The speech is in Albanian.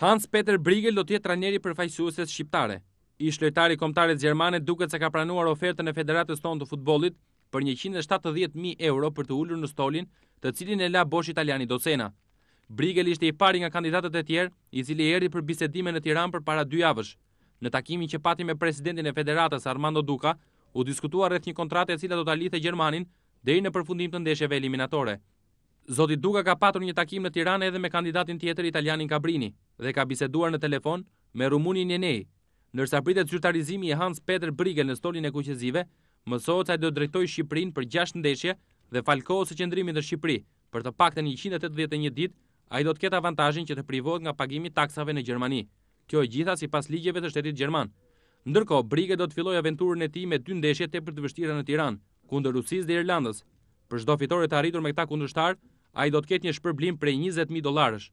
Hans Peter Brigel do tjetë ranjeri për fajsuuses shqiptare. Ish lojtari komtarit Gjermane duket se ka pranuar ofertën e federatës tonë të futbolit për 170.000 euro për të ullur në stolin të cilin e la bosh italiani docena. Brigel ishte i pari nga kandidatet e tjerë, i cili e erdi për bisedime në Tiran për para dy javësh. Në takimi që pati me presidentin e federatës Armando Duka, u diskutua rreth një kontrate e cila do të alithe Gjermanin dhe i në përfundim të ndesheve eliminatore. Zoti Duka ka patur një takim në Tiran edhe me kandidatin tjetër italianin Cabrini, dhe ka biseduar në telefon me rumunin e Nërsa pritet zyrtarizimi i Hans Peter Brigel në stolin e kuqezive, mësohet sa do drejtoj Shqiprin për 6 ndeshje dhe falko ose qëndrimi dhe Shqipri për të pak të 181 dit, a i do të ketë avantajin që të privohet nga pagimi taksave në Gjermani. Kjo e gjitha si pas ligjeve të shtetit Gjerman. Ndërko, Brigel do të filloj aventurën e ti me 2 ndeshje të për të vështira në Tiran, kundër Rusis dhe Irlandës. Për shdo fitore të arritur me këta kundështar, a do të ketë një shpërblim prej 20.000 dolarësh.